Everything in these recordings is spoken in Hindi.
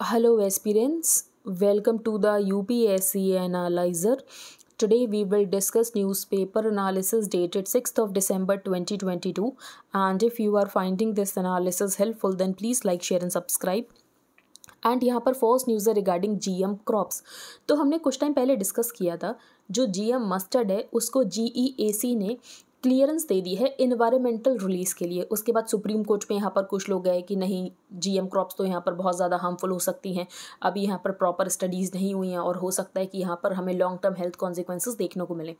Hello aspirants, welcome to the UPSC Analyzer. Today we will discuss newspaper analysis dated 6th of December 2022 and if you are finding this analysis helpful then please like, share and subscribe. And यहाँ पर फॉल्स न्यूज़ है रिगार्डिंग जीएम क्रॉप्स तो हमने कुछ टाइम पहले डिस्कस किया था जो जीएम मस्टर्ड है उसको जीईएसी ने क्लियरेंस दे दी है इन्वायरमेंटल रिलीज़ के लिए उसके बाद सुप्रीम कोर्ट में यहाँ पर कुछ लोग गए कि नहीं जीएम क्रॉप्स तो यहाँ पर बहुत ज़्यादा हार्मफुल हो सकती हैं अभी यहाँ पर प्रॉपर स्टडीज़ नहीं हुई हैं और हो सकता है कि यहाँ पर हमें लॉन्ग टर्म हेल्थ कॉन्सिक्वेंसेज देखने को मिले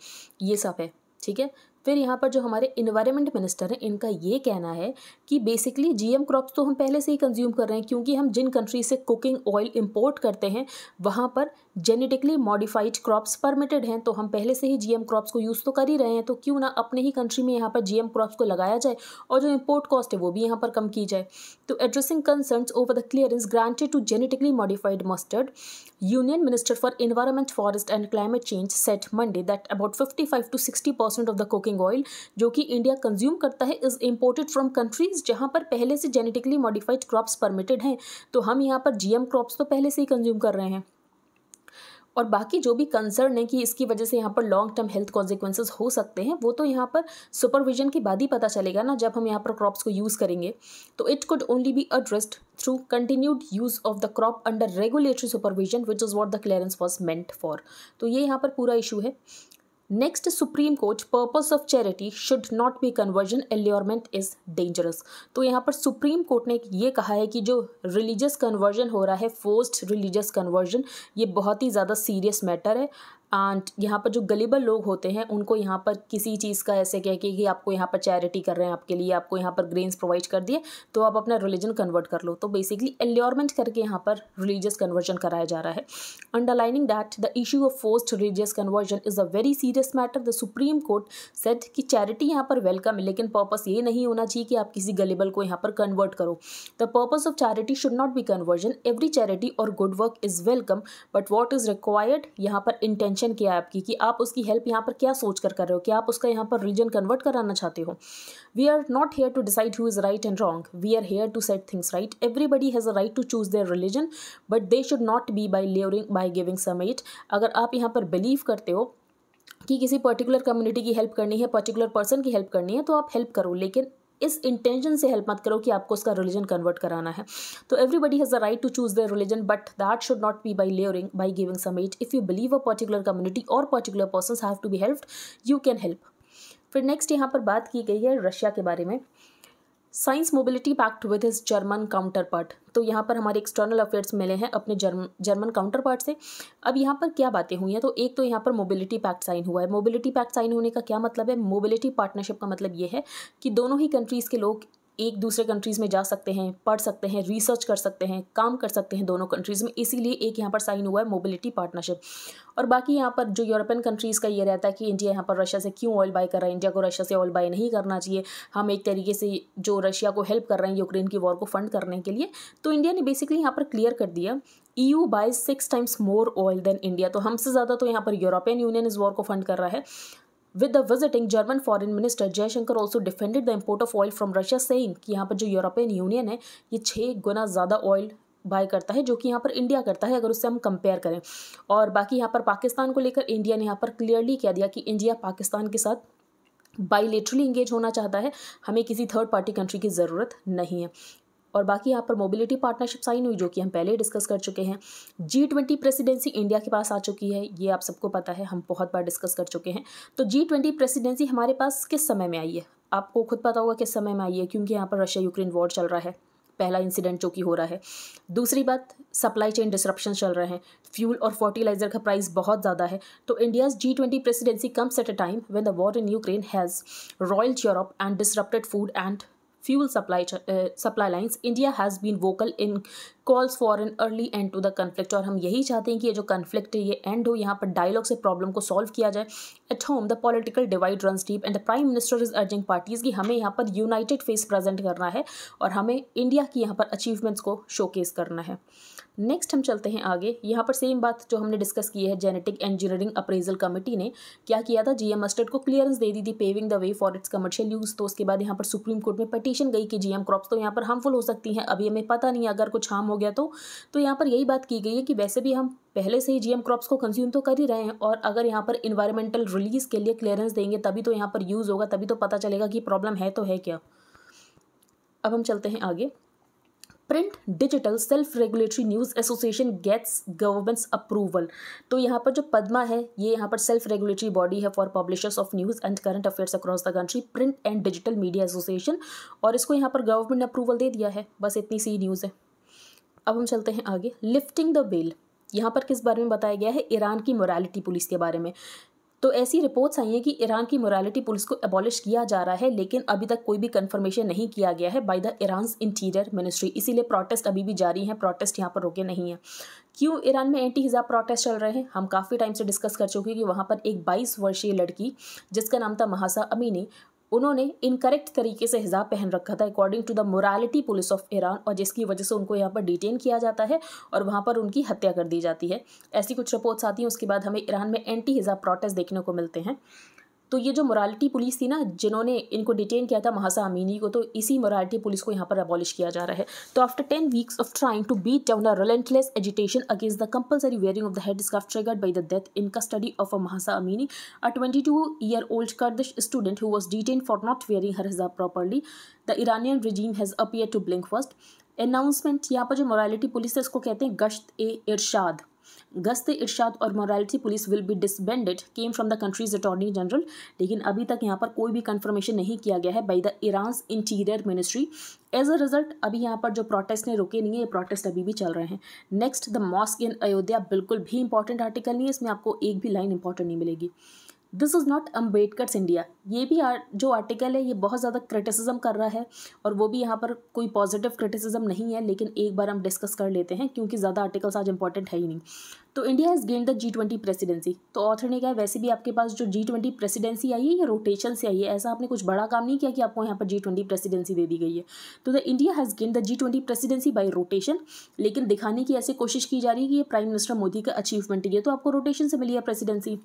ये सब है ठीक है फिर यहाँ पर जो हमारे इन्वायरमेंट मिनिस्टर हैं इनका ये कहना है कि बेसिकली जीएम क्रॉप्स तो हम पहले से ही कंज्यूम कर रहे हैं क्योंकि हम जिन कंट्री से कुकिंग ऑयल इंपोर्ट करते हैं वहाँ पर जेनेटिकली मॉडिफाइड क्रॉप्स परमिटेड हैं तो हम पहले से ही जीएम क्रॉप्स को यूज़ तो कर ही रहे हैं तो क्यों ना अपने ही कंट्री में यहाँ पर जीएम क्रॉप्स को लगाया जाए और जो इम्पोर्ट कॉस्ट है वो भी यहाँ पर कम की जाए तो addressing concern over the clearance granted to genetically modified mustard union minister for environment forest and climate change said Monday that about fifty five to sixty percent of the cooking oil जो कि इंडिया कंज्यूम करता है इज इम्पोर्टेड फ्रॉम कंट्रीज जहाँ पर पहले से जेनेटिकली मॉडिफाइड क्रॉप्स परमिटेड हैं तो हम यहाँ पर जी क्रॉप्स तो पहले से ही कंज्यूम कर रहे हैं और बाकी जो भी कंसर्न है कि इसकी वजह से यहाँ पर लॉन्ग टर्म हेल्थ कॉन्सिक्वेंसेज हो सकते हैं वो तो यहाँ पर सुपरविजन के बाद ही पता चलेगा ना जब हम यहाँ पर क्रॉप्स को यूज़ करेंगे तो it could only be addressed through continued use of the crop under regulatory supervision which is what the clearance was meant for तो ये यहाँ पर पूरा इशू है next supreme court purpose of charity should not be conversion allurement is dangerous तो यहाँ पर सुप्रीम कोर्ट ने ये कहा है कि जो रिलीजियस कन्वर्जन हो रहा है फोर्स्ड रिलीजियस कन्वर्जन ये बहुत ही ज़्यादा सीरियस मैटर है एंड यहाँ पर जो गलेबल लोग होते हैं उनको यहाँ पर किसी चीज़ का ऐसे कह के कि आपको यहाँ पर चैरिटी कर रहे हैं आपके लिए आपको यहाँ पर ग्रेन्स प्रोवाइड कर दिए तो आप अपना रिलीजन कन्वर्ट कर लो तो बेसिकली एल्योरमेंट करके यहाँ पर रिलीजियस कन्वर्जन कराया जा रहा है underlining that the issue of forced religious conversion is a very serious matter the supreme court said कि चैरिटी यहाँ पर वेलकम है लेकिन पर्पज ये नहीं होना चाहिए कि आप किसी गलीबल को यहाँ पर कन्वर्ट करो the purpose of charity should not be conversion every charity और good work is welcome but what is required यहाँ पर इंटेंशन इंटेंशन क्या है आपकी कि आप उसकी हेल्प यहाँ पर क्या सोच कर कर रहे हो कि आप उसका यहाँ पर रिलीजन कन्वर्ट कराना चाहते हो we are not here to decide who is right and wrong we are here to set things right everybody has a right to choose their religion but they should not be by luring by giving it अगर आप यहाँ पर बिलीव करते हो कि किसी पर्टिकुलर कम्युनिटी की हेल्प करनी है पर्टिकुलर पर्सन की हेल्प करनी है तो आप हेल्प करो लेकिन इस इंटेंशन से हेल्प मत करो कि आपको उसका रिलीजन कन्वर्ट कराना है तो everybody has a right to choose the religion but that should not be by luring by giving some aid if you believe a particular community और particular person have to be helped you can help फिर नेक्स्ट यहाँ पर बात की गई है रशिया के बारे में science mobility pact with his German counterpart तो यहाँ पर हमारे एक्सटर्नल अफेयर्स मिले हैं अपने जर्म जर्मन काउंटर पार्ट से अब यहाँ पर क्या बातें हुई हैं तो एक तो यहाँ पर मोबिलिटी पैक्ट साइन हुआ है मोबिलिटी पैक्ट साइन होने का क्या मतलब है मोबिलिटी पार्टनरशिप का मतलब ये है कि दोनों ही कंट्रीज़ के लोग एक दूसरे कंट्रीज़ में जा सकते हैं पढ़ सकते हैं रिसर्च कर सकते हैं काम कर सकते हैं दोनों कंट्रीज़ में इसीलिए एक यहाँ पर साइन हुआ है मोबिलिटी पार्टनरशिप और बाकी यहाँ पर जो यूरोपियन कंट्रीज़ का ये रहता है कि इंडिया यहाँ पर रशिया से क्यों ऑयल बाई कर रहा है इंडिया को रशिया से ऑयल बाई नहीं करना चाहिए हम एक तरीके से जो रशिया को हेल्प कर रहे हैं यूक्रेन की वॉर को फंड करने के लिए तो इंडिया ने बेसिकली यहाँ पर क्लियर कर दिया E U buys six times more oil than India तो हमसे ज़्यादा तो यहाँ पर यूरोपियन यूनियन इस वॉर को फंड कर रहा है with the visiting German foreign minister Jaishankar also defended the import of oil from Russia said कि यहाँ पर जो यूरोपियन यूनियन है ये छः गुना ज़्यादा ऑयल बाय करता है जो कि यहाँ पर इंडिया करता है अगर उससे हम कंपेयर करें और बाकी यहाँ पर पाकिस्तान को लेकर इंडिया ने यहाँ पर क्लियरली कह दिया कि इंडिया पाकिस्तान के साथ बाईलेटरली इंगेज होना चाहता है हमें किसी थर्ड पार्टी कंट्री की ज़रूरत नहीं है और बाकी यहाँ पर मोबिलिटी पार्टनरशिप साइन हुई जो कि हम पहले डिस्कस कर चुके हैं जी ट्वेंटी प्रेसिडेंसी इंडिया के पास आ चुकी है ये आप सबको पता है हम बहुत बार डिस्कस कर चुके हैं तो जी ट्वेंटी प्रेसिडेंसी हमारे पास किस समय में आई है आपको खुद पता होगा किस समय में आई है क्योंकि यहाँ पर रशिया यूक्रेन वॉर चल रहा है पहला इंसिडेंट जो कि हो रहा है दूसरी बात सप्लाई चेन डिसरप्शन चल रहे हैं फ्यूल और फर्टिलाइजर का प्राइस बहुत ज़्यादा है तो India's G twenty presidency comes at a time when the war in Ukraine has roiled Europe and disrupted food and fuel supply, uh, supply lines, India has been vocal in calls for an early end to the conflict और हम यही चाहते हैं कि ये जो कन्फ्लिक्ट है ये एंड हो यहाँ पर डायलॉग से प्रॉब्लम को सॉल्व किया जाए at home the political divide run deep and the prime minister is urging parties की हमें यहाँ पर यूनाइटेड फेस प्रेजेंट करना है और हमें इंडिया की यहाँ पर अचीवमेंट्स को शोकेस करना है नेक्स्ट हम चलते हैं आगे यहाँ पर सेम बात जो हमने डिस्कस की है जेनेटिक इंजीनियरिंग अप्रेजल कमेटी ने क्या किया था जीएम मस्टर्ड को क्लियरेंस दे दी थी paving the way for its commercial use तो उसके बाद यहाँ पर सुप्रीम कोर्ट में पटिशन गई कि जीएम क्रॉप्स तो यहाँ पर हार्मफुल हो सकती हैं अभी हमें पता नहीं अगर कुछ हार्म हो गया तो तो यहाँ पर यही बात की गई है कि वैसे भी हम पहले से ही जीएम क्रॉप्स को कंज्यूम तो कर ही रहे हैं और अगर यहाँ पर इन्वायरमेंटल रिलीज के लिए क्लियरेंस देंगे तभी तो यहाँ पर यूज़ होगा तभी तो पता चलेगा कि प्रॉब्लम है तो है क्या अब हम चलते हैं आगे print digital self regulatory news association gets government's approval तो यहाँ पर जो पद्मा है ये यहाँ पर सेल्फ रेगुलेटरी बॉडी है for publishers of news and current affairs across the country print and digital media association और इसको यहाँ पर गवर्नमेंट ने अप्रूवल दे दिया है बस इतनी सी न्यूज़ है अब हम चलते हैं आगे लिफ्टिंग द बेल यहाँ पर किस बारे में बताया गया है ईरान की मोरालिटी पुलिस के बारे में तो ऐसी रिपोर्ट्स आई हैं कि ईरान की मोरालिटी पुलिस को एबॉलिश किया जा रहा है लेकिन अभी तक कोई भी कंफर्मेशन नहीं किया गया है by the Iran interior ministry इसीलिए प्रोटेस्ट अभी भी जारी हैं प्रोटेस्ट यहाँ पर रुके नहीं हैं क्यों ईरान में एंटी हिजाब प्रोटेस्ट चल रहे हैं हम काफ़ी टाइम से डिस्कस कर चुके हैं कि वहाँ पर एक बाईस वर्षीय लड़की जिसका नाम था महासा अमीनी उन्होंने इनकरेक्ट तरीके से हिजाब पहन रखा था according to the morality police of Iran और जिसकी वजह से उनको यहाँ पर डिटेन किया जाता है और वहाँ पर उनकी हत्या कर दी जाती है ऐसी कुछ रिपोर्ट्स आती हैं उसके बाद हमें ईरान में एंटी हिजाब प्रोटेस्ट देखने को मिलते हैं तो ये जो मोरालिटी पुलिस थी ना जिन्होंने इनको डिटेन किया था महासा अमीनी को तो इसी मोरालिटी पुलिस को यहाँ पर अबॉलिश किया जा रहा है तो after ten weeks of trying to beat down a relentless agitation against the compulsory wearing of the head scarf triggered by the death in custody of a Mahsa Amini a twenty two year old Kurdish student who was detain for not wearing her hijab properly the Iranian regime has appear to blink first announcement यहाँ पर जो मोरालिटी पुलिस है उसको कहते हैं गश्त ए इरशाद गस्त इर्शाद और morality police will be disbanded came from the country's attorney general लेकिन अभी तक यहाँ पर कोई भी कंफर्मेशन नहीं किया गया है by the Iran interior ministry as a result अभी यहाँ पर जो प्रोटेस्ट ने रुके नहीं है प्रोटेस्ट अभी भी चल रहे हैं next the mosque in Ayodhya बिल्कुल भी इंपॉर्टेंट आर्टिकल नहीं है इसमें आपको एक भी लाइन इंपॉर्टेंट नहीं मिलेगी this is not Ambedkar's India ये भी आर, जो आर्टिकल है ये बहुत ज़्यादा क्रिटिसिज्म कर रहा है और वो भी यहाँ पर कोई पॉजिटिव क्रिटिसिज्म नहीं है लेकिन एक बार हम डिस्कस कर लेते हैं क्योंकि ज़्यादा आर्टिकल्स आज इंपॉर्टेंट है ही नहीं तो India has gain the G twenty presidency तो ऑथर ने कहा वैसे भी आपके पास जो जी ट्वेंटी प्रेसिडेंसी आई है ये रोटेशन से आई है ऐसा आपने कुछ बड़ा काम नहीं किया कि आपको यहाँ पर जी ट्वेंटी प्रेसिडेंसी दे दी गई है तो the India has gain the G twenty presidency by rotation लेकिन दिखाने की ऐसी कोशिश की जा रही है कि ये प्राइम मिनिस्टर मोदी का अचीवमेंट है तो आपको रोटेशन से मिली है presidency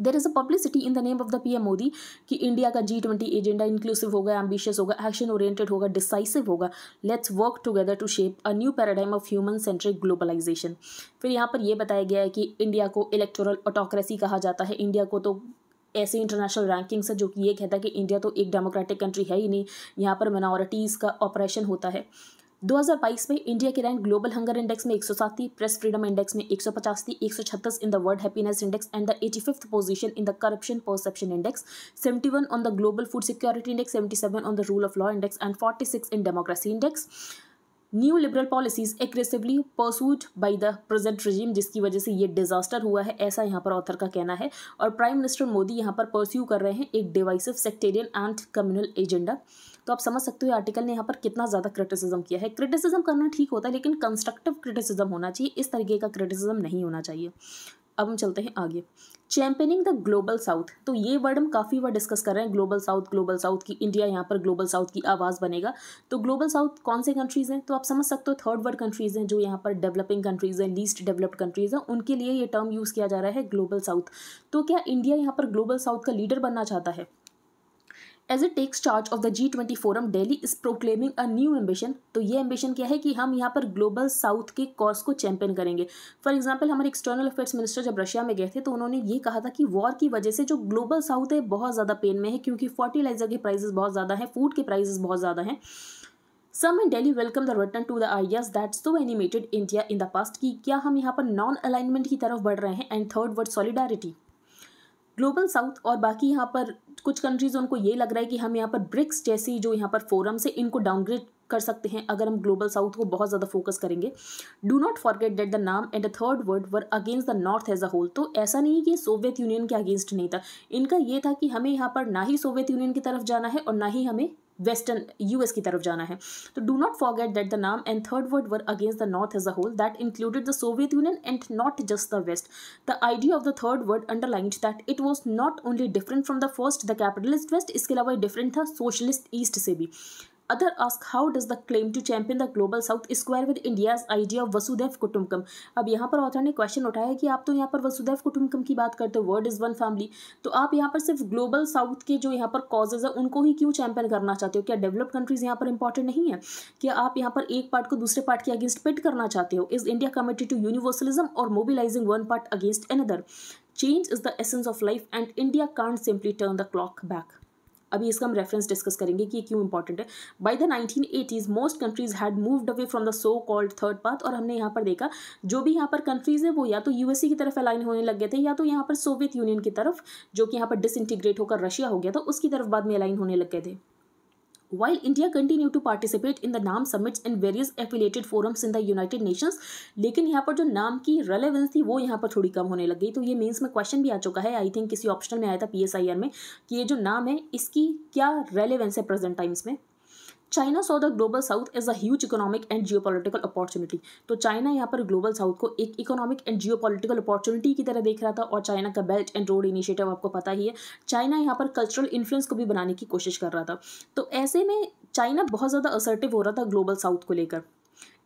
there is a publicity in the name of the P M Modi कि इंडिया का जी ट्वेंटी एजेंडा इंक्लूसिव होगा एम्बिशियस होगा एक्शन ओरिएंटेड होगा डिसाइसिव होगा let's work together to shape a new paradigm of human centric globalisation फिर यहाँ पर यह बताया गया है कि इंडिया को इलेक्टोरल ऑटोक्रेसी कहा जाता है इंडिया को तो ऐसे इंटरनेशनल रैंकिंग्स है जो कि ये कहता है कि इंडिया तो एक डेमोक्रेटिक कंट्री है ही नहीं यहाँ पर माइनॉरिटीज़ का ऑपरेशन होता है 2022 में इंडिया की रैंक ग्लोबल हंगर इंडेक्स में 107 थी प्रेस फ्रीडम इंडेक्स में 150 थी 136 in the world happiness index and the 85th position in the corruption perception index 71 on the global food security index 77 on the rule of law index and 46 in democracy index new liberal policies aggressively pursued by the present regime जिसकी वजह से ये डिजास्टर हुआ है ऐसा यहाँ पर ऑथर का कहना है और प्राइम मिनिस्टर मोदी यहाँ पर परस्यू कर रहे हैं एक divisive sectarian and communal agenda तो आप समझ सकते हो आर्टिकल ने यहाँ पर कितना ज़्यादा क्रिटिसिज्म किया है क्रिटिसिज्म करना ठीक होता है लेकिन कंस्ट्रक्टिव क्रिटिसिज्म होना चाहिए इस तरीके का क्रिटिसिज्म नहीं होना चाहिए अब हम चलते हैं आगे चैम्पियनिंग द ग्लोबल साउथ तो ये वर्ड हम काफ़ी बार डिस्कस कर रहे हैं ग्लोबल साउथ ग्लोबल साउथ की इंडिया यहाँ पर ग्लोबल साउथ की आवाज़ बनेगा तो ग्लोबल साउथ कौन से कंट्रीज़ हैं तो आप समझ सकते हो थर्ड वर्ल्ड कंट्रीज़ हैं जो यहाँ पर डेवलपिंग कंट्रीज़ हैं लीस्ट डेवलप्ड कंट्रीज़ हैं उनके लिए ये टर्म यूज़ किया जा रहा है ग्लोबल साउथ तो क्या इंडिया यहाँ पर ग्लोबल साउथ का लीडर बनना चाहता है as it takes charge of the G twenty forum Delhi is proclaiming a new ambition तो ये एम्बिशन क्या है कि हम यहाँ पर ग्लोबल साउथ के कॉज को चैंपियन करेंगे फॉर एग्जाम्पल हमारे एक्सटर्नल अफेयर्स मिनिस्टर जब रशिया में गए थे तो उन्होंने ये कहा था कि वॉर की वजह से जो ग्लोबल साउथ है बहुत ज़्यादा पेन में है क्योंकि फर्टिलाइजर के प्राइजेस बहुत ज़्यादा हैं फूड के प्राइजेस बहुत ज़्यादा हैं some in Delhi welcome the return to the ideas that so animated India in the past कि क्या हम यहाँ पर नॉन अलाइनमेंट की तरफ बढ़ रहे हैं and third world solidarity global south और बाकी यहाँ पर कुछ कंट्रीज़ उनको ये लग रहा है कि हम यहाँ पर ब्रिक्स जैसी जो यहाँ पर फोरम्स है इनको डाउनग्रेड कर सकते हैं अगर हम ग्लोबल साउथ को बहुत ज़्यादा फोकस करेंगे do not forget that the NAM and the third world were against the north as a whole तो ऐसा नहीं कि सोवियत यूनियन के अगेंस्ट नहीं था इनका ये था कि हमें यहाँ पर ना ही सोवियत यूनियन की तरफ जाना है और ना ही हमें वेस्टर्न यूएस की तरफ जाना है तो do not forget that the NAM and third world were against the north as a whole that included the Soviet Union and not just the west the idea of the third world underlined that it was not only different from the first the capitalist west इसके अलावा डिफरेंट था सोशलिस्ट ईस्ट से भी other ask how does the claim to champion the global south square with India's idea of Vasudhaiva Kutumbakam अब यहाँ पर ऑथर ने क्वेश्चन उठाया कि आप तो यहाँ पर वसुदेव कुटुम्बकम की बात करते हो वर्ड इज़ वन फैमिली तो आप यहाँ पर सिर्फ ग्लोबल साउथ के जो यहाँ पर कॉजेज है उनको ही क्यों चैंपियन करना चाहते हो क्या डेवलप्ड कंट्रीज़ यहाँ पर इंपॉर्टेंट नहीं है क्या आप यहाँ पर एक पार्ट को दूसरे पार्ट के अगेंस्ट पिट करना चाहते हो is India committed to universalism और mobilising one part against another change is the essence of life and India can't simply turn the clock back अभी इसका हम रेफरेंस डिस्कस करेंगे कि ये क्यों इंपॉर्टेंट है by the 1980s most countries had moved away from the so called third path और हमने यहाँ पर देखा जो भी यहाँ पर कंट्रीज है वो या तो यूएसए की तरफ अलाइन होने लग गए थे या तो यहाँ पर सोवियत यूनियन की तरफ जो कि यहाँ पर डिसइंटीग्रेट होकर रशिया हो गया था उसकी तरफ बाद में अलाइन होने लग गए थे While India continued to participate in the NAM summits and various affiliated forums in the United Nations, lekin yahan par jo nam ki relevance थी वो यहाँ पर थोड़ी कम होने लग गई तो ये मेंस में क्वेश्चन भी आ चुका है आई थिंक किसी ऑप्शनल में आया था पी में कि ये जो नाम है इसकी क्या रेलेवेंस है प्रेजेंट टाइम्स में China sees the global south as a huge economic and geopolitical opportunity तो चाइना यहाँ पर ग्लोबल साउथ को एक इकोनॉमिक एंड जियोपॉलिटिकल अपॉर्चुनिटी की तरह देख रहा था और चाइना का बेल्ट एंड रोड इनिशिएटिव आपको पता ही है चाइना यहाँ पर कल्चरल इन्फ्लुएंस को भी बनाने की कोशिश कर रहा था तो ऐसे में चाइना बहुत ज़्यादा असर्टिव हो रहा था ग्लोबल साउथ को लेकर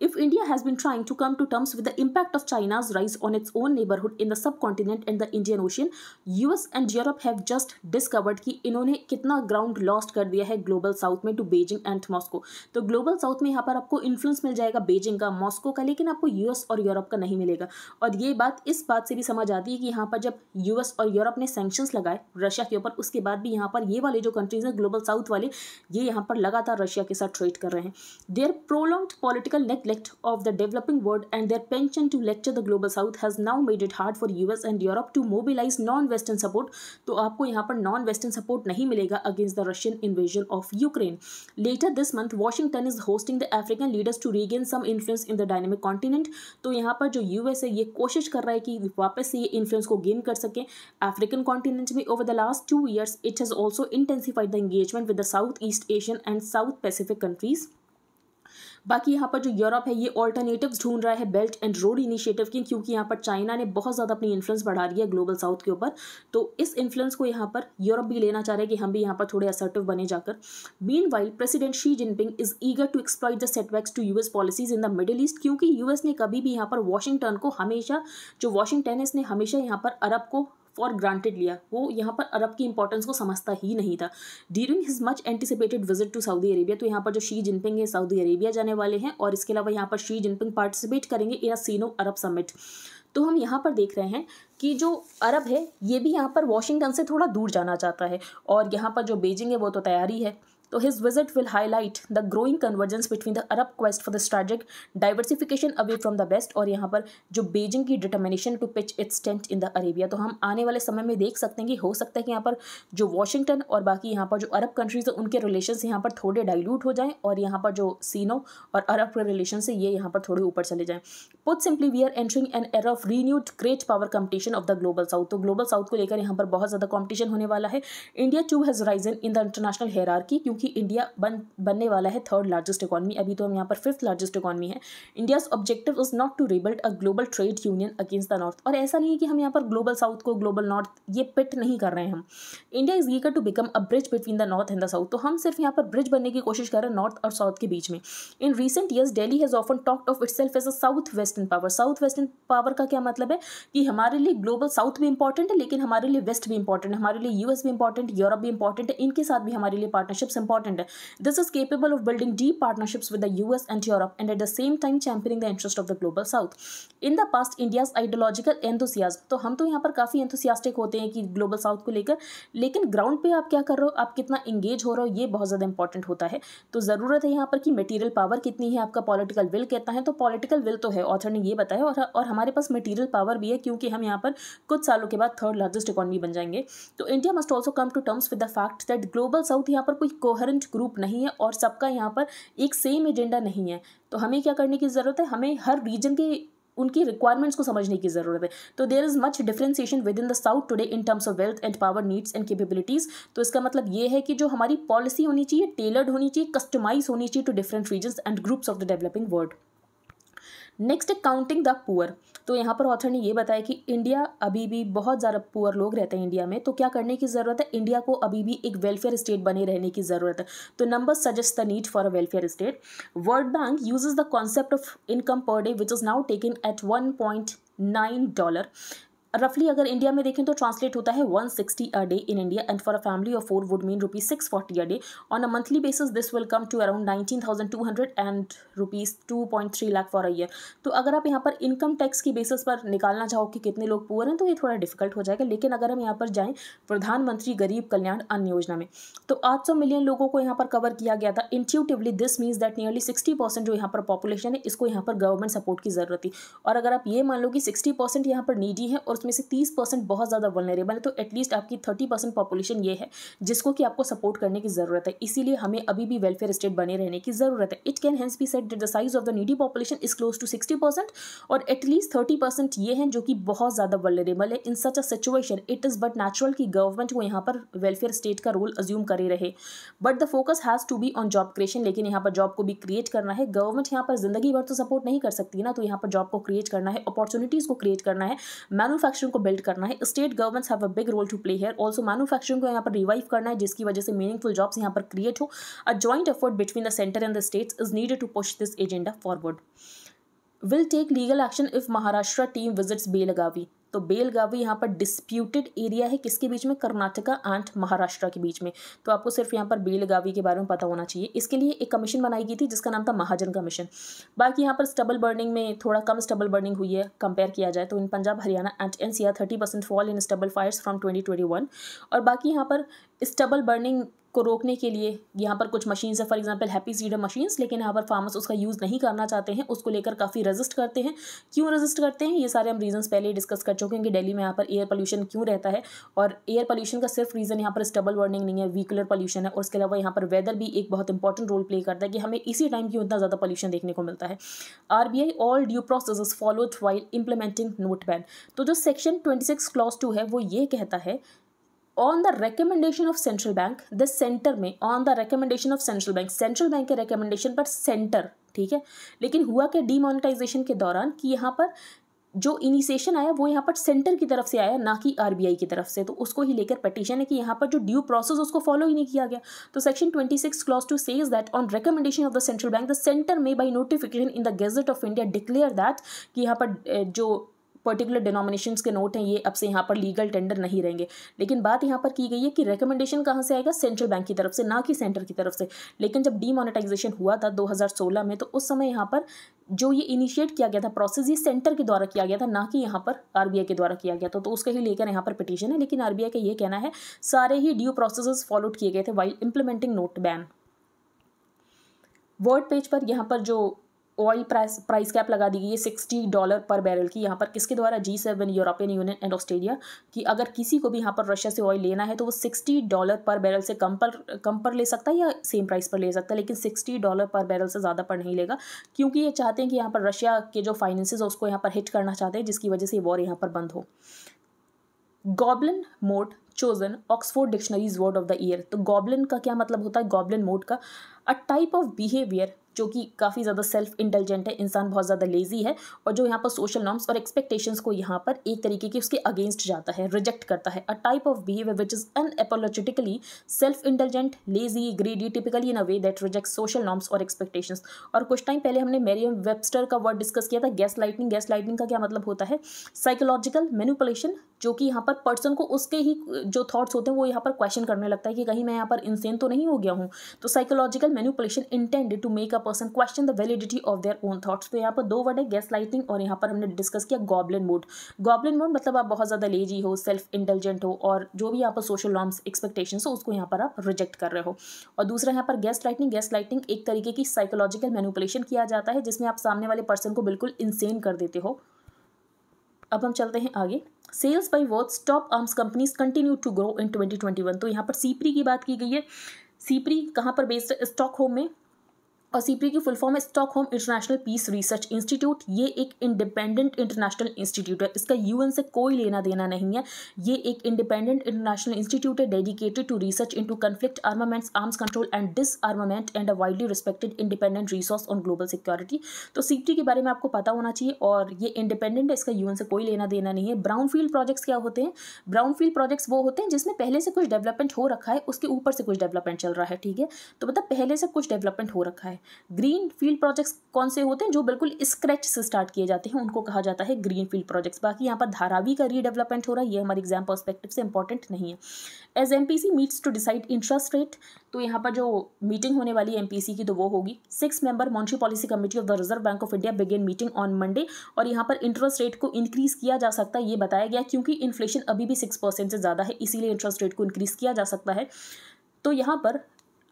if India has been trying to come to terms with the impact of China's rise on its own neighborhood in the subcontinent and the Indian Ocean, US and Europe have just discovered कि इन्होंने कितना ग्राउंड लॉस्ट कर दिया है ग्लोबल साउथ में टू बेजिंग एंड मॉस्को तो ग्लोबल साउथ में यहाँ पर आपको इन्फ्लुएंस मिल जाएगा बेजिंग का मॉस्को का लेकिन आपको यूएस और यूरोप का नहीं मिलेगा और ये बात इस बात से भी समझ आती है कि यहाँ पर जब यूएस और यूरोप ने सेंक्शंस लगाए रशिया के ऊपर उसके बाद भी यहाँ पर ये वाले जो कंट्रीज हैं ग्लोबल साउथ वाले ये यहाँ पर लगातार रशिया के साथ ट्रेड कर रहे हैं their prolonged political neglect neglect of the developing world and their penchant to lecture the global south has now made it hard for US and Europe to mobilise non western support तो आपको यहाँ पर नॉन वेस्टर्न सपोर्ट नहीं मिलेगा against the Russian invasion of Ukraine later this month Washington is hosting the African leaders to regain some influence in the dynamic continent तो यहाँ पर जो यूएस है ये कोशिश कर रहा है कि वापस से ये इन्फ्लुएंस को गेन कर सकें अफ्रीकन कॉन्टिनेंट में over the last two years it has also intensified the engagement with the south east Asian and south Pacific countries बाकी यहाँ पर जो यूरोप है ये ऑल्टरनेटिव ढूंढ रहा है बेल्ट एंड रोड इनिशिएटिव की क्योंकि यहाँ पर चाइना ने बहुत ज़्यादा अपनी इन्फ्लुएंस बढ़ा रही है ग्लोबल साउथ के ऊपर तो इस इन्फ्लुएंस को यहाँ पर यूरोप भी लेना चाह रहे हैं कि हम भी यहाँ पर थोड़े असर्टिव बने जाकर meanwhile president Xi Jinping is eager to exploit the setbacks to US policies in the Middle East क्योंकि यूएस ने कभी भी यहाँ पर वॉशिंगटन को हमेशा जो वॉशिंगटन है इसने हमेशा यहाँ पर अरब को फॉर ग्रांटेड लिया वो यहाँ पर अरब की इंपॉर्टेंस को समझता ही नहीं था during his much anticipated visit to Saudi Arabia तो यहाँ पर जो शी जिनपिंग है सऊदी अरेबिया जाने वाले हैं और इसके अलावा यहाँ पर शी जिनपिंग पार्टिसिपेट करेंगे इन सीनो अरब समिट तो हम यहाँ पर देख रहे हैं कि जो अरब है ये भी यहाँ पर वाशिंगटन से थोड़ा दूर जाना चाहता है और यहाँ पर जो बेजिंग है वो तो तैयारी है तो his visit will highlight the growing convergence between the Arab quest for the strategic diversification away from the west और यहाँ पर जो बेजिंग की determination to pitch its tent in the Arabia तो हम आने वाले समय में देख सकते हैं कि हो सकता है कि यहाँ पर जो वॉशिंगटन और बाकी यहाँ पर जो अरब कंट्रीज है उनके रिलेशन यहाँ पर थोड़े डाइल्यूट हो जाएँ और यहाँ पर जो सीनो और अरब के रिलेशन से ये यहाँ पर थोड़े ऊपर चले जाएँ put simply we are entering an era of renewed great power competition of the global south तो ग्लोबल साउथ को लेकर यहाँ पर बहुत ज़्यादा कॉम्पिटिशन होने वाला है India too has risen in the international hierarchy क्योंकि क्योंकि इंडिया बन बनने वाला है थर्ड लार्जेस्ट इकॉनमी अभी तो हम यहाँ पर फिफ्थ लार्जेस्ट इकॉनमी है India's objective is not to rebuild a global trade union against the north और ऐसा नहीं है कि हम यहाँ पर ग्लोबल साउथ को ग्लोबल नॉर्थ ये पिट नहीं कर रहे हैं हम India is eager to become a bridge between the north and the south तो हम सिर्फ यहाँ पर ब्रिज बनने की कोशिश कर रहे हैं नॉर्थ और साउथ के बीच में in recent years Delhi has often talked of itself as a south western power south western power का क्या मतलब है कि हमारे लिए ग्लोबल साउथ भी इंपॉर्टेंट है लेकिन हमारे लिए वेस्ट भी इंपॉर्टेंट है हमारे लिए यूएस भी इंपॉर्टेंट यूरोप भी इंपॉर्टेंट है इनके साथ भी हमारे लिए partnerships important important. This is capable of building deep partnerships with the US and Europe and at the same time championing the interest of the global south. In the past, India's ideological enthusiasm तो हम तो यहाँ पर काफ़ी enthusiastic होते हैं कि ग्लोबल साउथ को लेकर लेकिन ग्राउंड पे आप क्या कर रहे हो आप कितना इंगेज हो रहे हो ये बहुत ज़्यादा इंपॉर्टेंट होता है तो ज़रूरत है यहाँ पर कि मेटीरियल पावर कितनी है आपका पॉलिटिकल विल कहता है तो पॉलिटिकल विल तो है ऑथर ने ये बताया और और हमारे पास मेटीरियल पावर भी है क्योंकि हम यहाँ पर कुछ सालों के बाद थर्ड लार्जेस्ट इकॉनमी बन जाएंगे तो India must also come to terms with the fact that global south यहाँ पर कोई कोह कोहरेंट ग्रुप नहीं है और सबका यहाँ पर एक सेम एजेंडा नहीं है तो हमें क्या करने की ज़रूरत है हमें हर रीजन के उनकी रिक्वायरमेंट्स को समझने की ज़रूरत है तो there is much differentiation within the south today in terms of wealth and power needs and capabilities तो इसका मतलब ये है कि जो हमारी पॉलिसी होनी चाहिए टेलर्ड होनी चाहिए कस्टमाइज होनी चाहिए to different regions and groups of the developing world next counting the poor तो यहाँ पर ऑथर ने ये बताया कि इंडिया अभी भी बहुत ज़्यादा पुअर लोग रहते हैं इंडिया में तो क्या करने की ज़रूरत है इंडिया को अभी भी एक वेलफेयर स्टेट बने रहने की ज़रूरत है तो number suggest the need for a welfare state World Bank uses the concept of income per day which is now taking at one point nine dollar रफली अगर इंडिया में देखें तो ट्रांसलेट होता है 160 a day in India and for a family of four would mean rupees six forty a day on a monthly basis this will come to around nineteen thousand two hundred and rupees two point three lakh for a year तो अगर आप यहाँ पर इनकम टैक्स की बेसिस पर निकालना चाहो कि कितने लोग पुअर हैं तो ये थोड़ा डिफिकल्ट हो जाएगा लेकिन अगर हम यहाँ पर जाएँ प्रधानमंत्री गरीब कल्याण अन्न योजना में तो आठ सौ मिलियन लोगों को यहाँ पर कवर किया गया था intuitively this means that nearly sixty percent जो यहाँ पर पॉपुलेशन है इसको यहाँ पर गवर्नमेंट सपोर्ट की जरूरत थी और अगर आप ये मान लो कि सिक्सटी परसेंट यहाँ पर नीडी है और उसमें से तीस परसेंट बहुत ज़्यादा वनरेबल है तो एटलीस्ट आपकी थर्टी परसेंट पॉपुलेशन ये है जिसको कि आपको सपोर्ट करने की ज़रूरत है इसीलिए हमें अभी भी वेलफेयर स्टेट बने रहने की ज़रूरत है it can hence be said the size of the needy population is close to sixty percent और एटलीस्ट थर्टी परसेंट ये हैं जो कि बहुत ज़्यादा वनरेबल है in such a situation it is but natural कि गवर्नमेंट को यहाँ पर वेलफेयर स्टेट का रोल अज्यूम करे रहे but the focus has to be on job creation लेकिन यहाँ पर जॉब को भी क्रिएट करना है गवर्नमेंट यहाँ पर जिंदगी भर तो सपोर्ट नहीं कर सकती ना तो यहाँ पर जॉब को क्रिएट करना है अपॉर्चुनिटीज़ को क्रिएट करना है मैनुफैक्चर मैन्युफैक्चरिंग को बिल्ड करना है state governments have a big role to play here also manufacturing को यहाँ पर रिवाइव करना है जिसकी वजह से मीनिंगफुल जॉब्स यहाँ पर क्रिएट हो a joint effort between the centre and the states is needed to push this agenda forward will take legal action if Maharashtra team visits Belagavi तो बेलगावी यहाँ पर डिस्प्यूटेड एरिया है किसके बीच में कर्नाटका एंड महाराष्ट्र के बीच में तो आपको सिर्फ यहाँ पर बेलगावी के बारे में पता होना चाहिए इसके लिए एक कमीशन बनाई गई थी जिसका नाम था महाजन कमीशन बाकी यहाँ पर स्टबल बर्निंग में थोड़ा कम स्टबल बर्निंग हुई है कंपेयर किया जाए तो in Punjab Haryana and N C R thirty percent fall in stubble fires from twenty twenty one और बाकी यहाँ पर स्टबल बर्निंग को रोकने के लिए यहाँ पर कुछ मशीन्स है for example happy seeder machines लेकिन यहाँ पर फार्मर्स उसका यूज़ नहीं करना चाहते हैं उसको लेकर काफ़ी रजिस्ट करते हैं क्यों रजिस्ट करते हैं ये सारे हम रीजंस पहले ही डिस्कस कर चुके हैं कि डेली में यहाँ पर एयर पोल्यूशन क्यों रहता है और एयर पोल्यूशन का सिर्फ रीज़न यहाँ पर स्टबल वर्निंग नहीं है व्हीकुलर पॉल्यूशन है और उसके अलावा यहाँ पर वेदर भी एक बहुत इंपॉर्टेंट रोल प्ले करता है कि हमें इसी टाइम क्यों इतना ज़्यादा पॉल्यूशन देखने को मिलता है R B I all due process followed while implementing note ban तो जो section twenty six clause two है वो ये कहता है on the recommendation of central bank the centre may on the recommendation of central bank central bank के रिकमेंडेशन पर सेंटर ठीक है लेकिन हुआ क्या डीमोनिटाइजेशन के दौरान कि यहाँ पर जो इनिशिएशन आया वो यहाँ पर सेंटर की तरफ से आया ना कि आरबीआई की तरफ से तो उसको ही लेकर पटिशन है कि यहाँ पर जो ड्यू प्रोसेस उसको फॉलो ही नहीं किया गया तो section twenty six clause two says that on recommendation of the central bank the centre may by notification in the gazette of India declare that कि यहाँ पर जो पर्टिकुलर डिनोमिनेशन के नोट हैं ये अब से यहाँ पर लीगल टेंडर नहीं रहेंगे लेकिन बात यहाँ पर की गई है कि रिकमेंडेशन कहाँ से आएगा सेंट्रल बैंक की तरफ से ना कि सेंटर की तरफ से लेकिन जब डीमोनेटाइजेशन हुआ था दो में तो उस समय यहाँ पर जो ये इनिशिएट किया गया था प्रोसेस ये सेंटर के द्वारा किया गया था ना कि यहाँ पर आर के द्वारा किया गया था तो उसके ही लेकर यहाँ पर पिटीशन है लेकिन आर का ये कहना है सारे ही ड्यू प्रोसेस फॉलोड किए गए थे while implementing note ban word page पर यहाँ पर जो ऑयल प्राइस प्राइस कैप लगा दी गई है सिक्सटी डॉलर पर बैरल की यहाँ पर किसके द्वारा G seven European Union and Australia कि अगर किसी को भी यहाँ पर रशिया से ऑयल लेना है तो वो सिक्सटी डॉलर पर बैरल से कम पर कम पर ले सकता है या सेम प्राइस पर ले सकता है लेकिन सिक्सटी डॉलर पर बैरल से ज़्यादा पर नहीं लेगा क्योंकि ये चाहते हैं कि यहाँ पर रशिया के जो फाइनेंसिस है उसको यहाँ पर हिट करना चाहते हैं जिसकी वजह से वॉर यहाँ पर बंद हो goblin mode chosen Oxford Dictionaries word of the year तो गॉबलिन का क्या मतलब होता है गॉबलिन मोड का अ टाइप ऑफ बिहेवियर जो कि काफ़ी ज़्यादा सेल्फ इंटेलिजेंट है इंसान बहुत ज़्यादा लेजी है और जो यहाँ पर सोशल नॉर्म्स और एक्सपेक्टेशंस को यहाँ पर एक तरीके की उसके अगेंस्ट जाता है रिजेक्ट करता है a type of behaviour which is unapologetically self indulgent lazy greedy typically in a way that reject social norms और एक्सपेक्टेशन और कुछ टाइम पहले हमने मेरियम वेबस्टर का वर्ड डिस्कस किया था गैस लाइटनिंग गैस लाइटनिंग का क्या मतलब होता है साइकोलॉजिकल मैनुपुलेशन जो कि यहाँ पर पर्सन को उसके ही जो थॉट्स होते हैं वो यहाँ पर क्वेश्चन करने लगता है कि कहीं मैं यहाँ पर इंसेन तो नहीं हो गया हूँ तो psychological manipulation intended to make a person question the validity of their own thoughts तो यहाँ पर दो वर्ड है गैस लाइटिंग और यहाँ पर हमने डिस्कस किया गॉबलिन मूड गॉबलिन मूड मतलब आप बहुत ज़्यादा लेजी हो सेल्फ इंटेलिजेंट हो और जो भी यहाँ पर सोशल नॉर्म्स एक्सपेक्टेशन हो उसको यहाँ पर आप रिजेक्ट कर रहे हो और दूसरा यहाँ पर गैस लाइटिंग गैस लाइटिंग एक तरीके की साइकोलॉजिकल मैनुपलेशन किया जाता है जिसमें आप सामने वाले पर्सन को बिल्कुल इंसेन कर देते हो अब हम चलते हैं आगे sales by world's top arms companies continue to grow in twenty twenty one तो यहाँ पर सीपरी की बात की गई है सीपरी कहाँ पर बेस्ड है स्टॉक होम में और सी e की फुल फॉर्म है Stockholm International Peace Research Institute ये एक इंडिपेंडेंट इंटरनेशनल इंस्टीट्यूट है इसका यूएन से कोई लेना देना नहीं है ये एक इंडिपेंडेंट इंटरनेशनल इंस्टीट्यूट है dedicated to research into conflict armaments arms control and armament and a widely respected independent resource on global security तो सी e के बारे में आपको पता होना चाहिए और ये इंडिपेंडेंट है इसका यूएन से कोई लेना देना नहीं है ब्राउन फील्ड प्रोजेक्ट्स क्या होते हैं ब्राउन प्रोजेक्ट्स वो होते हैं जिसमें पहले से कुछ डेवलपमेंट हो रखा है उसके ऊपर से कुछ डेवलपमेंट चल रहा है ठीक है तो मतलब पहले से कुछ डेवलपमेंट हो रखा है ग्रीन फील्ड प्रोजेक्ट्स कौन से होते हैं जो बिल्कुल स्क्रैच से स्टार्ट किए जाते हैं उनको कहा जाता है ग्रीन फील्ड प्रोजेक्ट्स बाकी यहाँ पर धारावी का रीडेवलपमेंट हो रहा है ये हमारे एग्जाम परस्पेक्टिव से इंपॉर्टेंट नहीं है as M meets to decide interest rate तो यहाँ पर जो मीटिंग होने वाली एम की तो वो होगी six member monetary policy committee of the Reserve Bank of India begin meeting on Monday और यहाँ पर इंटरेस्ट रेट को इंक्रीज किया जा सकता है ये बताया गया क्योंकि इन्फ्लेशन अभी भी सिक्स परसेंट से ज़्यादा है इसीलिए इंटरेस्ट रेट को इंक्रीज किया जा सकता है तो यहाँ पर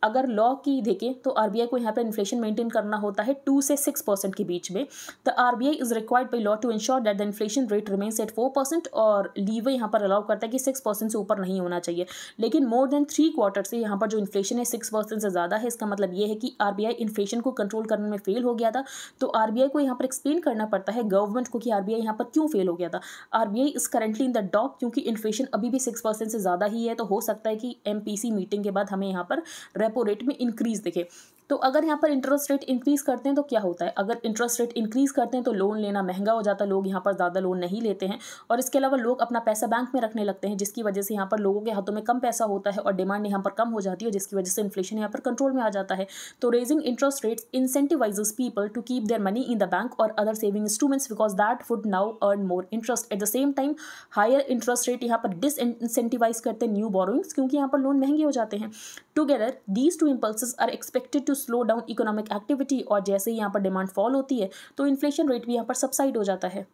अगर लॉ की देखें तो आरबीआई को यहाँ पर इन्फ्लेशन मेंटेन करना होता है टू से सिक्स परसेंट के बीच में the I is required by law to ensure that the inflation rate remains at four percent और लीवे यहाँ पर अलाउ करता है कि सिक्स परसेंट से ऊपर नहीं होना चाहिए लेकिन मोर देन थ्री क्वार्टर से यहाँ पर जो इन्फ्लेशन है सिक्स परसेंट से ज़्यादा है इसका मतलब ये है कि आर बी आई इन्फ्लेशन को कंट्रोल करने में फेल हो गया था तो आरबीआई को यहाँ पर एक्सप्लेन करना पड़ता है गवर्नमेंट को कि आरबीआई यहाँ पर क्यों फेल हो गया था RBI is currently in the dock क्योंकि इन्फ्लेशन अभी भी सिक्स परसेंट से ज़्यादा ही है तो हो सकता है कि एम पी सी मीटिंग के बाद हमें यहाँ पर रेपो रेट में इंक्रीज़ दिखे तो अगर यहाँ पर इंटरेस्ट रेट इंक्रीज़ करते हैं तो क्या होता है अगर इंटरेस्ट रेट इंक्रीज़ करते हैं तो लोन लेना महंगा हो जाता है लोग यहाँ पर ज़्यादा लोन नहीं लेते हैं और इसके अलावा लोग अपना पैसा बैंक में रखने लगते हैं जिसकी वजह से यहाँ पर लोगों के हाथों में कम पैसा होता है और डिमांड यहाँ पर कम हो जाती है जिसकी वजह से इन्फ्लेशन यहाँ पर कंट्रोल में आ जाता है तो raising interest rates incentivise people to keep their money in the bank और other saving instruments because that would now earn more interest at the same time higher interest rate यहाँ पर डिसइंसेंटिवाइज करते हैं न्यू बोरोइंग्स क्योंकि यहाँ पर लोन महंगे हो जाते हैं together these two impulse are expected to slow down economic activity और जैसे ही यहाँ पर डिमांड फॉल होती है तो इन्फ्लेशन रेट भी यहाँ पर सब्साइड हो जाता है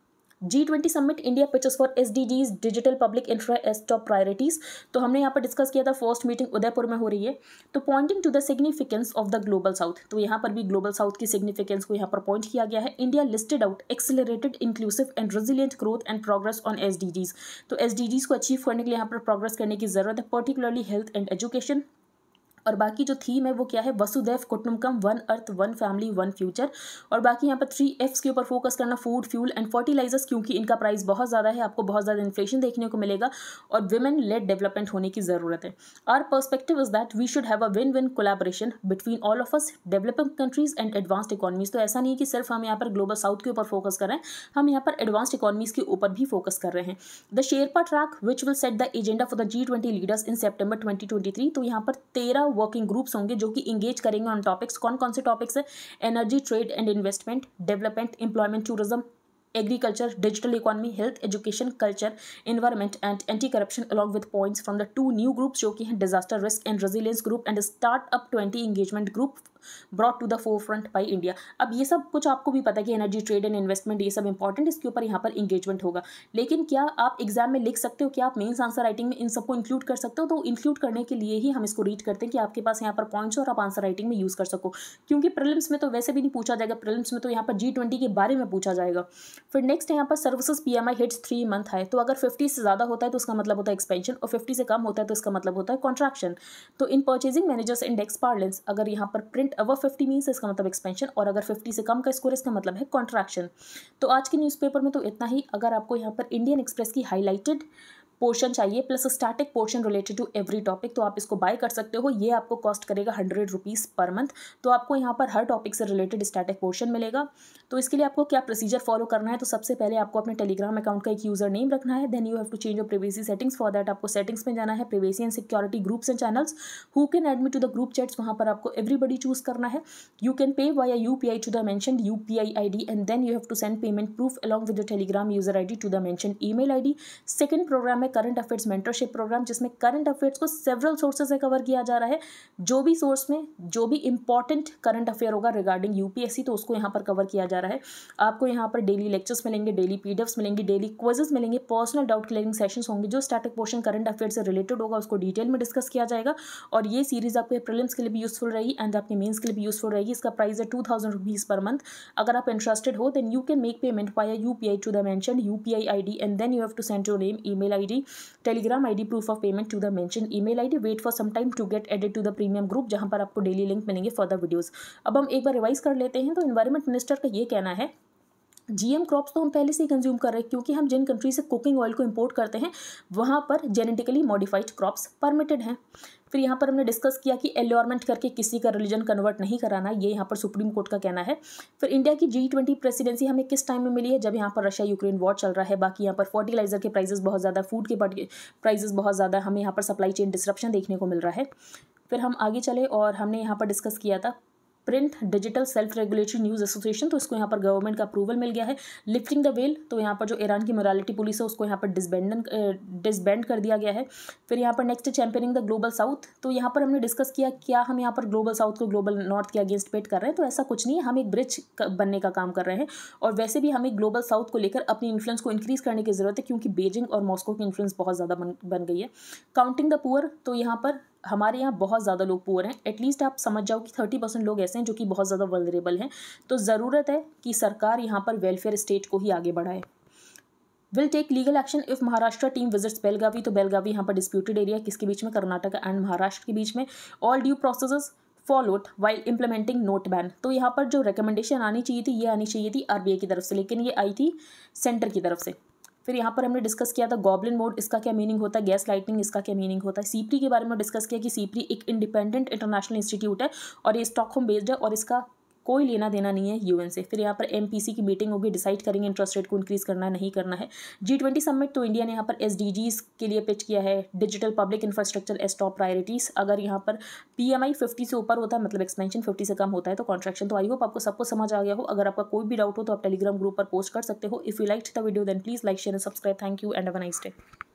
G twenty summit India pitches for S D Gs digital public infra as top priorities तो हमने यहाँ पर डिस्कस किया था फर्स्ट मीटिंग उदयपुर में हो रही है तो pointing to the significance of the global south तो यहाँ पर भी ग्लोबल साउथ की सिग्निफिकेंस को यहाँ पर पॉइंट किया गया है India listed out accelerated inclusive and resilient growth and progress on S D Gs तो एस डी जीज को अचीव करने के लिए यहाँ पर प्रोग्रेस करने की जरूरत है पर्टिकुलरली हेल्थ एंड एजुकेशन और बाकी जो थीम है वो क्या है वसुदेव कुटुम्बकम one earth one family one future और बाकी यहाँ पर थ्री एफ्स के ऊपर फोकस करना फूड फ्यूल एंड फर्टिलाइजर्स क्योंकि इनका प्राइस बहुत ज़्यादा है आपको बहुत ज़्यादा इन्फ्लेशन देखने को मिलेगा और वेमेन लेड डेवलपमेंट होने की ज़रूरत है our perspective is that we should have a win win collaboration between all of us developing countries and advanced economies तो ऐसा नहीं कि सिर्फ हम यहाँ पर ग्लोबल साउथ के ऊपर फोकस कर रहे हैं हम यहाँ पर एडवांस्ड इकॉनमीज के ऊपर भी फोकस कर रहे हैं the sherpa track which will set the agenda for the G twenty leaders in September twenty तो यहाँ पर तेरह वर्किंग ग्रुप्स होंगे जो कि इंगेज करेंगे ऑन टॉपिक्स कौन कौन से टॉपिक्स हैं energy trade and investment development employment tourism agriculture digital economy health education culture environment and anti corruption along with points from the two new groups जो कि हैं disaster risk and resilience group and startup twenty engagement group brought to the front by India अब ये सब कुछ आपको भी पता है कि एनर्जी ट्रेड एंड इन्वेस्टमेंट ये सब इंपॉर्टेंट इसके ऊपर यहाँ पर इंगेजमेंट होगा लेकिन क्या आप एग्जाम में लिख सकते हो क्या आप मेन्स आंसर राइटिंग में इन सबको इंक्लूड कर सकते हो तो इंक्लूड करने के लिए ही हम इसको रीड करते हैं कि आपके पास यहाँ पर पॉइंट्स और आप आंसर राइटिंग में यूज़ कर सको क्योंकि प्रिलिम्स में तो वैसे भी नहीं पूछा जाएगा प्रिलिम्स में तो यहाँ पर जी ट्वेंटी के बारे में पूछा जाएगा फिर नेक्स्ट यहाँ पर services P M hits three month है तो अगर फिफ्टी से ज़्यादा होता है तो उसका मतलब होता है एक्सपेंशन और फिफ्टी से कम होता है तो इसका मतलब होता है कॉन्ट्रैक्शन तो in purchasing managers index parlance अगर यहाँ पर प्रिंट अवर फिफ्टी मीन्स इसका मतलब एक्सपेंशन और अगर फिफ्टी से कम का स्कोर इसका मतलब है कॉन्ट्रैक्शन तो आज के न्यूज़पेपर में तो इतना ही अगर आपको यहाँ पर इंडियन एक्सप्रेस की हाईलाइटेड पोर्शन चाहिए plus static portion related to every topic तो आप इसको बाय कर सकते हो ये आपको कॉस्ट करेगा हंड्रेड रुपीज़ पर मंथ तो आपको यहाँ पर हर टॉपिक से रिलेटेड स्टैटिक पोर्शन मिलेगा तो इसके लिए आपको क्या प्रोसीजर फॉलो करना है तो सबसे पहले आपको अपने टेलीग्राम अकाउंट का एक यूजर नेम रखना है then you have to change your privacy settings for that आपको सेटिंग्स में जाना है privacy and security groups and channels who can admit to the group chats वहाँ पर आपको एवरीबडी चूज करना है यू कैन पे या U P I to the mentioned U P I I D and then you have to send payment proof along with Telegram user I D to the mentioned email I D second program है करंट अफेयर्स मेंटरशिप प्रोग्राम जिसमें करंट अफेयर्स को सेवरल सोर्सेज से कवर किया जा रहा है जो भी सोर्स में जो भी इंपॉर्टेंट करंट अफेयर होगा रिगार्डिंग यूपीएससी तो उसको यहाँ पर कवर किया जा रहा है आपको यहाँ पर डेली लेक्चर्स मिलेंगे डेली पी मिलेंगे डेली क्वेजेस मिलेंगे पर्सनल डाउट क्लियरिंग सेशंस होंगे जो स्टैटिक पोर्शन करंट अफेयर से रिलेटेड होगा उसको डिटेल में डिस्कस किया जाएगा और ये सीरीज आपके प्रिलिम्स के लिए भी यूजफुल रहेगी एंड आपके मेन्स के लिए भी यूजफुल रहेगी इसका प्राइस है टू थाउजेंड रुपीज़ पर मंथ अगर आप इंटरेस्टेड हो then you can make payment पाया U P I to the main U P I I D and then you have to send your name email I आएगी Telegram ID proof of payment to the mention email ID wait for some time to get added to the premium group जहां पर आपको डेली लिंक मिलेंगे फॉर द वीडियोज़ अब हम एक बार रिवाइज कर लेते हैं तो इन्वायरमेंट मिनिस्टर का ये कहना है जीएम क्रॉप्स तो हम पहले से ही कंज्यूम कर रहे हैं क्योंकि हम जिन कंट्री से कुकिंग ऑयल को इंपोर्ट करते हैं वहाँ पर जेनेटिकली मॉडिफाइड क्रॉप्स परमिटेड हैं फिर यहाँ पर हमने डिस्कस किया कि एल्योरमेंट करके किसी का रिलीजन कन्वर्ट नहीं कराना ये यहाँ पर सुप्रीम कोर्ट का कहना है फिर इंडिया की जी ट्वेंटी प्रेसिडेंसी हमें किस टाइम में मिली है जब यहाँ पर रशिया यूक्रेन वॉर चल रहा है बाकी यहाँ पर फर्टिलाइजर के प्राइजेस बहुत ज़्यादा फूड के प्राइजेस बहुत ज़्यादा हमें यहाँ पर सप्लाई चेन डिस्ट्रप्शन देखने को मिल रहा है फिर हम आगे चले और हमने यहाँ पर डिस्कस किया था print digital self regulatory news association तो इसको यहाँ पर गवर्नमेंट का अप्रूवल मिल गया है लिफ्टिंग द वेल तो यहाँ पर जो ईरान की मोरालिटी पुलिस है उसको यहाँ पर डिसबैंड डिसबैंड कर दिया गया है फिर यहाँ पर next championing the global south तो यहाँ पर हमने डिस्कस किया क्या हम यहाँ पर ग्लोबल साउथ को ग्लोबल नॉर्थ के अगेंस्ट पेट कर रहे हैं तो ऐसा कुछ नहीं है हम एक ब्रिज बनने का काम कर रहे हैं और वैसे भी हमें ग्लोबल साउथ को लेकर अपनी इन्फ्लुएंस को इंक्रीज करने की ज़रूरत है क्योंकि बेजिंग और मॉस्को की इन्फ्लुएंस बहुत ज़्यादा बन बन गई है काउंटिंग द पुअर तो यहाँ पर हमारे यहाँ बहुत ज़्यादा लोग पुअर हैं एटलीस्ट आप समझ जाओ कि थर्टी परसेंट लोग ऐसे हैं जो कि बहुत ज़्यादा वलरेबल हैं तो ज़रूरत है कि सरकार यहाँ पर वेलफेयर स्टेट को ही आगे बढ़ाए will take legal action if Maharashtra team visits Belagavi तो बेलगावी यहाँ पर डिस्प्यूटेड एरिया किसके बीच में कर्नाटक एंड महाराष्ट्र के बीच में all due process followed while implementing note ban तो यहाँ पर जो रिकमेंडेशन आनी चाहिए थी ये आनी चाहिए थी आई की तरफ से लेकिन ये आई थी सेंटर की तरफ से फिर यहाँ पर हमने डिस्कस किया था गॉबलिन मोड इसका क्या मीनिंग होता है गैस लाइटिंग इसका क्या मीनिंग होता है सीपरी e के बारे में डिस्कस किया कि सीपरी e एक इंडिपेंडेंट इंटरनेशनल इंस्टीट्यूट है और ये स्टॉकहोम बेस्ड है और इसका कोई लेना देना नहीं है यूएन से फिर यहाँ पर एमपीसी की मीटिंग होगी डिसाइड करेंगे इंटरेस्ट रेट को इंक्रीज करना नहीं करना है जी ट्वेंटी समिट तो इंडिया ने यहाँ पर एस के लिए पिच किया है digital public infrastructure as top priorities अगर यहाँ पर पी एम आई फिफ्टी से ऊपर होता है मतलब एक्सपेंशन फिफ्टी से कम होता है तो कॉन्ट्रैक्शन तो आई होप आपको सबको समझ आ गया हो अगर आपका कोई भी डाउट हो तो आप टेलीग्राम ग्रुप पर पोस्ट कर सकते हो if you like the video then please like share and subscribe thank you and a nice day